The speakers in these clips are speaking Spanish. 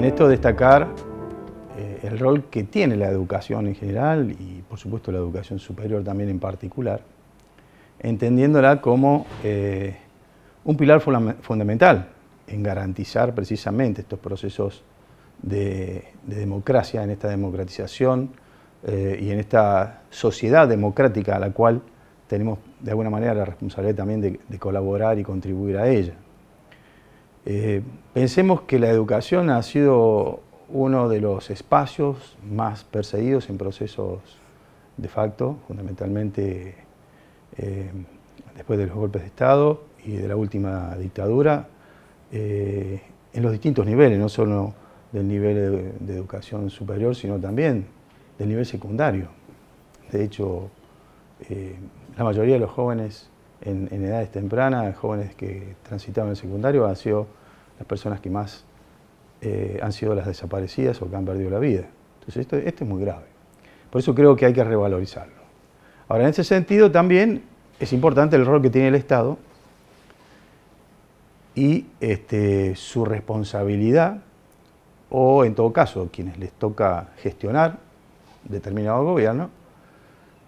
en esto destacar eh, el rol que tiene la educación en general y por supuesto la educación superior también en particular, entendiéndola como eh, un pilar fundamental en garantizar precisamente estos procesos de, democracia, en esta democratización eh, y en esta sociedad democrática a la cual tenemos de alguna manera la responsabilidad también de colaborar y contribuir a ella. Eh, pensemos que la educación ha sido uno de los espacios más perseguidos en procesos de facto, fundamentalmente eh, después de los golpes de Estado y de la última dictadura, eh, en los distintos niveles, no solo del nivel de, educación superior, sino también del nivel secundario. De hecho, la mayoría de los jóvenes en, edades tempranas, jóvenes que transitaban el secundario, han sido las personas que más eh, han sido las desaparecidas o que han perdido la vida. Entonces esto, es muy grave. Por eso creo que hay que revalorizarlo. Ahora, en ese sentido también es importante el rol que tiene el Estado y este, su responsabilidad, o en todo caso, quienes les toca gestionar determinado gobierno,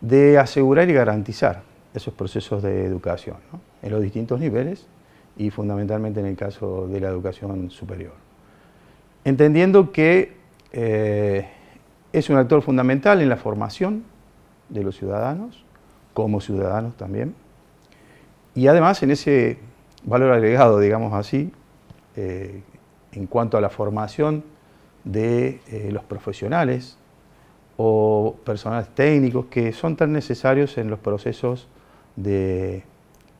de asegurar y garantizar esos procesos de educación, en los distintos niveles y fundamentalmente en el caso de la educación superior. Entendiendo que eh, es un actor fundamental en la formación de los ciudadanos, como ciudadanos también, y además en ese valor agregado, digamos así, eh, en cuanto a la formación de eh, los profesionales o personas técnicos que son tan necesarios en los procesos de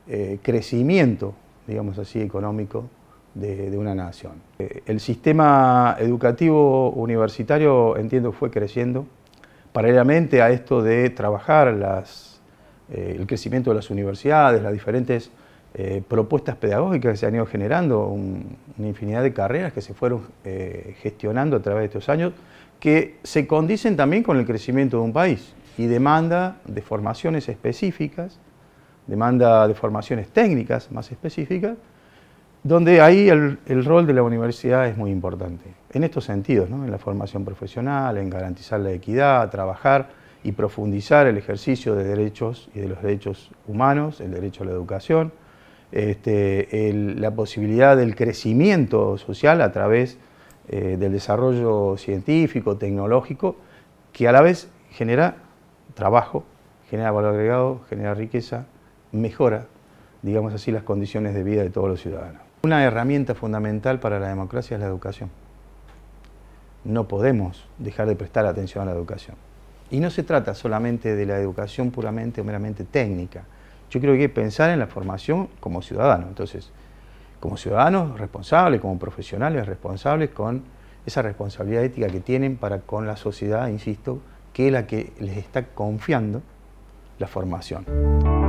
eh, crecimiento, digamos así, económico de, una nación. Eh, el sistema educativo universitario, entiendo, fue creciendo. Paralelamente a esto de trabajar las, eh, el crecimiento de las universidades, las diferentes propuestas pedagógicas que se han ido generando, una infinidad de carreras que se fueron gestionando a través de estos años, que se condicen también con el crecimiento de un país y demanda de formaciones específicas demanda de formaciones técnicas más específicas, donde ahí el, rol de la universidad es muy importante, en estos sentidos, en la formación profesional, en garantizar la equidad, trabajar y profundizar el ejercicio de derechos y de los derechos humanos, el derecho a la educación, este, la posibilidad del crecimiento social a través eh, del desarrollo científico, tecnológico, que a la vez genera trabajo, genera valor agregado, genera riqueza, mejora, digamos así, las condiciones de vida de todos los ciudadanos. Una herramienta fundamental para la democracia es la educación. No podemos dejar de prestar atención a la educación. Y no se trata solamente de la educación puramente o meramente técnica. Yo creo que hay que pensar en la formación como ciudadano. Entonces, como ciudadanos responsables, como profesionales responsables con esa responsabilidad ética que tienen para con la sociedad, insisto, que es la que les está confiando la formación.